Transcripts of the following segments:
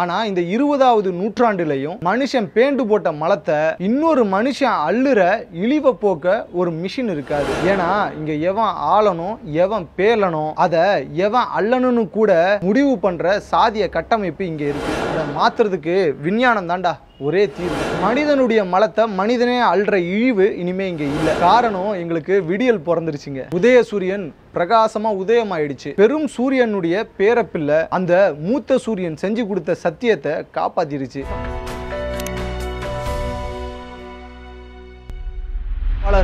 ஆனா இந்த இருபதாவது நூற்றாண்டுலையும் மனுஷன் பேண்டு போட்ட மலத்தை இன்னொரு மனுஷன் அள்ளுற இழிவ போக்க ஒரு மிஷின் இருக்காது ஏன்னா இங்க எவன் ஆளணும் எவன் பேலணும் அதை எவன் அள்ளணும்னு கூட முடிவு பண்ற சாதிய கட்டமைப்பு இங்க இருக்கு அதை மாத்துறதுக்கு விஞ்ஞானம் தாண்டா ஒரே தீர்வு மனிதனுடைய மலத்தை மனிதனே அல்ற இழிவு இனிமே இங்கே இல்ல காரணம் எங்களுக்கு விடியல் பிறந்துருச்சுங்க உதய சூரியன் பிரகாசமா உதயமாயிடுச்சு பெரும் சூரியனுடைய பேரப்பில்ல அந்த மூத்த சூரியன் செஞ்சு கொடுத்த சத்தியத்தை காப்பாத்திருச்சு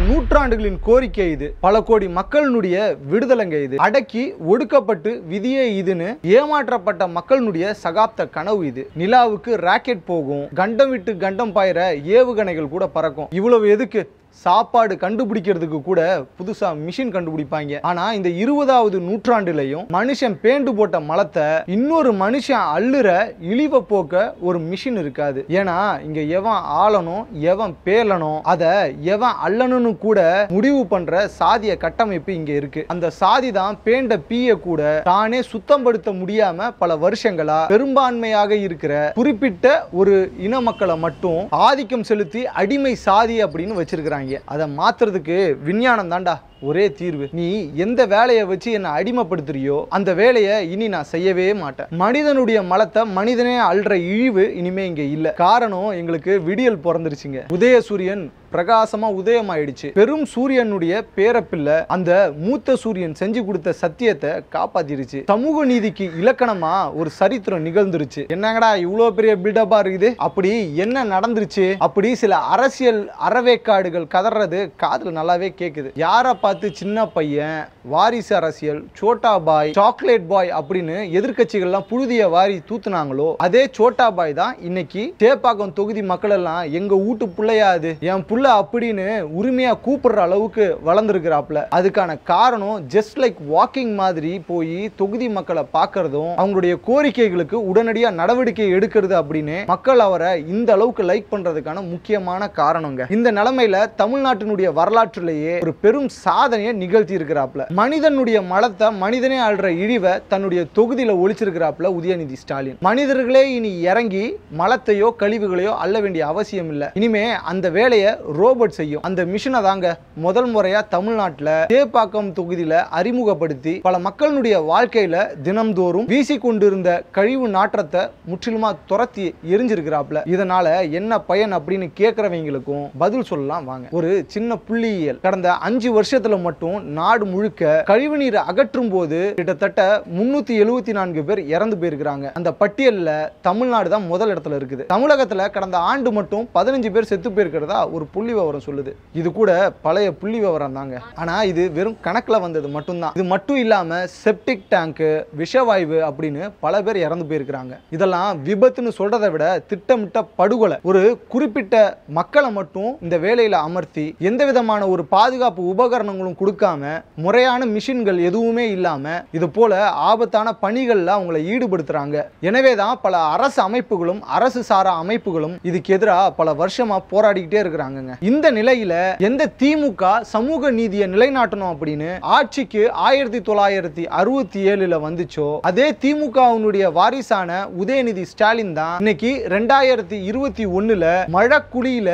நூற்றாண்டுகளின் கோரிக்கை இது பல கோடி மக்களினுடைய விடுதலைங்க இது அடக்கி ஒடுக்கப்பட்டு விதியே இதுன்னு ஏமாற்றப்பட்ட மக்களினுடைய சகாப்த கனவு இது நிலாவுக்கு ராக்கெட் போகும் கண்டம் விட்டு கண்டம் பாயிற ஏவுகணைகள் கூட பறக்கும் இவ்வளவு எதுக்கு சாப்பாடு கண்டுபிடிக்கிறதுக்கு கூட புதுசா மிஷின் கண்டுபிடிப்பாங்க ஆனா இந்த இருபதாவது நூற்றாண்டுலயும் மனுஷன் பேண்டு போட்ட மலத்தை இன்னொரு மனுஷன் அள்ளுற இழிவ போக்க ஒரு மிஷின் இருக்காது ஏன்னா இங்க எவன் ஆளணும் எவன் பேலணும் அதை எவன் அள்ளணும்னு கூட முடிவு பண்ற சாதிய கட்டமைப்பு இங்க இருக்கு அந்த சாதி தான் பேண்ட பீய கூட தானே சுத்தப்படுத்த முடியாம பல வருஷங்களா பெரும்பான்மையாக இருக்கிற குறிப்பிட்ட ஒரு இன மக்களை மட்டும் ஆதிக்கம் செலுத்தி அடிமை சாதி அப்படின்னு வச்சிருக்கிறாங்க அதை மாத்துறதுக்கு விஞ்ஞானம் தான்டா ஒரே தீர்வு நீ எந்த வேலையை வச்சு என்னை அடிமைப்படுத்துறியோ அந்த வேலையை இனி நான் செய்யவே மாட்டேன் மனிதனுடைய மலத்தை மனிதனே அல்ற இழிவு இனிமே இங்க இல்ல காரணம் எங்களுக்கு விடியல் பிறந்துருச்சுங்க உதய சூரியன் பிரகாசமா உதயமாயிடுச்சு பெரும் சூரியனுடைய பேரப்பில்ல அந்த மூத்த சூரியன் செஞ்சு கொடுத்த சத்தியத்தை காப்பாத்திருச்சு சமூக நீதிக்கு இலக்கணமா ஒரு சரித்திரம் நிகழ்ந்துருச்சு என்னங்கடா இவ்வளவு பெரிய பில்டப்பா இருக்குது அப்படி என்ன நடந்துருச்சு அப்படி சில அரசியல் அறவேக்காடுகள் கதறது காதல் நல்லாவே கேட்குது யாரப்பா பார்த்து சின்ன பையன் வாரிசு அரசியல் சோட்டா பாய் சாக்லேட் பாய் அப்படின்னு எதிர்கட்சிகள்லாம் புழுதிய வாரி தூத்துனாங்களோ அதே சோட்டா பாய் தான் இன்னைக்கு சேப்பாக்கம் தொகுதி மக்கள் எல்லாம் எங்க வீட்டு பிள்ளையாது என் புள்ள அப்படின்னு உரிமையா கூப்பிடுற அளவுக்கு வளர்ந்துருக்கிறாப்ல அதுக்கான காரணம் ஜஸ்ட் லைக் வாக்கிங் மாதிரி போய் தொகுதி மக்களை பார்க்கறதும் அவங்களுடைய கோரிக்கைகளுக்கு உடனடியா நடவடிக்கை எடுக்கிறது அப்படின்னு மக்கள் அவரை இந்த அளவுக்கு லைக் பண்றதுக்கான முக்கியமான காரணங்க இந்த நிலைமையில தமிழ்நாட்டினுடைய வரலாற்றிலேயே ஒரு பெரும் சா சாதனையை நிகழ்த்தி இருக்கிறாப்ல மனிதனுடைய மலத்தை மனிதனே ஆள்ற இழிவை தன்னுடைய தொகுதியில் ஒழிச்சிருக்கிறாப்ல உதயநிதி ஸ்டாலின் மனிதர்களே இனி இறங்கி மலத்தையோ கழிவுகளையோ அள்ள வேண்டிய அவசியம் இல்லை இனிமே அந்த வேலையை ரோபோட் செய்யும் அந்த மிஷினை தாங்க முதல் முறையா தமிழ்நாட்டில் தேப்பாக்கம் தொகுதியில் அறிமுகப்படுத்தி பல மக்களுடைய வாழ்க்கையில தினம்தோறும் வீசிக்கொண்டிருந்த கழிவு நாற்றத்தை முற்றிலுமா துரத்தி எரிஞ்சிருக்கிறாப்ல இதனால என்ன பயன் அப்படின்னு கேட்கிறவங்களுக்கும் பதில் சொல்லலாம் வாங்க ஒரு சின்ன புள்ளியியல் கடந்த அஞ்சு வருஷத்துல மாவட்டத்தில் மட்டும் நாடு முழுக்க கழிவுநீரை அகற்றும் போது கிட்டத்தட்ட முன்னூத்தி எழுபத்தி நான்கு பேர் இறந்து போயிருக்கிறாங்க அந்த பட்டியலில் தமிழ்நாடு தான் முதல் இடத்துல இருக்குது தமிழகத்தில் கடந்த ஆண்டு மட்டும் பதினஞ்சு பேர் செத்து போயிருக்கிறதா ஒரு புள்ளி விவரம் சொல்லுது இது கூட பழைய புள்ளி விவரம் தாங்க ஆனால் இது வெறும் கணக்கில் வந்தது மட்டும்தான் இது மட்டும் இல்லாமல் செப்டிக் டேங்க்கு விஷவாயு அப்படின்னு பல பேர் இறந்து போயிருக்கிறாங்க இதெல்லாம் விபத்துன்னு சொல்றதை விட திட்டமிட்ட படுகொலை ஒரு குறிப்பிட்ட மக்களை மட்டும் இந்த வேலையில் அமர்த்தி எந்த விதமான ஒரு பாதுகாப்பு உபகரணம் அரசாங்கங்களும் கொடுக்காம முறையான மிஷின்கள் எதுவுமே இல்லாம இது போல ஆபத்தான பணிகள்ல அவங்களை ஈடுபடுத்துறாங்க எனவேதான் பல அரசு அமைப்புகளும் அரசு சாரா அமைப்புகளும் இதுக்கு எதிராக பல வருஷமா போராடிக்கிட்டே இருக்கிறாங்க இந்த நிலையில எந்த திமுக சமூக நீதியை நிலைநாட்டணும் அப்படின்னு ஆட்சிக்கு ஆயிரத்தி தொள்ளாயிரத்தி அறுபத்தி ஏழுல வந்துச்சோ அதே திமுகவினுடைய வாரிசான உதயநிதி ஸ்டாலின் தான் இன்னைக்கு ரெண்டாயிரத்தி இருபத்தி ஒண்ணுல மழை குழியில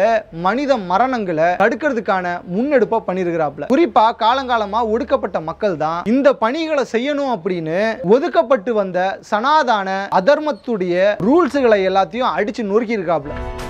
மனித மரணங்களை தடுக்கிறதுக்கான முன்னெடுப்பா பண்ணிருக்கிறாப்ல குறிப்பா குறிப்பாக காலங்காலமா ஒடுக்கப்பட்ட மக்கள் தான் இந்த பணிகளை செய்யணும் அப்படின்னு ஒதுக்கப்பட்டு வந்த சனாதான அதர்மத்துடைய ரூல்ஸுகளை எல்லாத்தையும் நொறுக்கி நொறுக்கியிருக்காப்ல